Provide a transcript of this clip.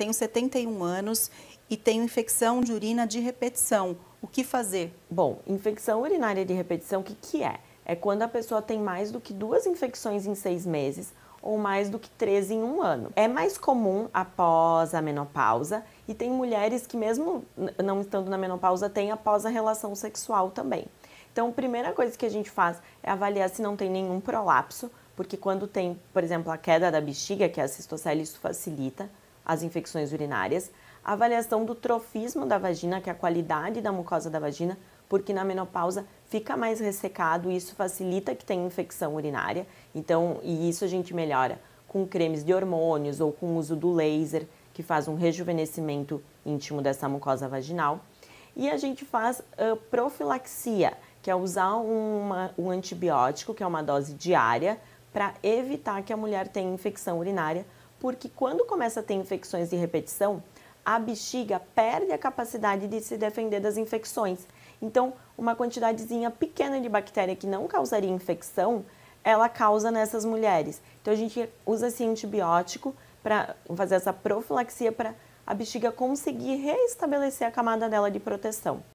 tenho 71 anos e tenho infecção de urina de repetição. O que fazer? Bom, infecção urinária de repetição, o que, que é? É quando a pessoa tem mais do que duas infecções em seis meses ou mais do que três em um ano. É mais comum após a menopausa e tem mulheres que, mesmo não estando na menopausa, têm após a relação sexual também. Então, a primeira coisa que a gente faz é avaliar se não tem nenhum prolapso, porque quando tem, por exemplo, a queda da bexiga, que é a cistocele, isso facilita as infecções urinárias, avaliação do trofismo da vagina, que é a qualidade da mucosa da vagina, porque na menopausa fica mais ressecado e isso facilita que tenha infecção urinária. Então, e isso a gente melhora com cremes de hormônios ou com o uso do laser, que faz um rejuvenescimento íntimo dessa mucosa vaginal. E a gente faz uh, profilaxia, que é usar uma, um antibiótico, que é uma dose diária, para evitar que a mulher tenha infecção urinária, porque quando começa a ter infecções de repetição, a bexiga perde a capacidade de se defender das infecções. Então, uma quantidadezinha pequena de bactéria que não causaria infecção, ela causa nessas mulheres. Então, a gente usa esse antibiótico para fazer essa profilaxia para a bexiga conseguir reestabelecer a camada dela de proteção.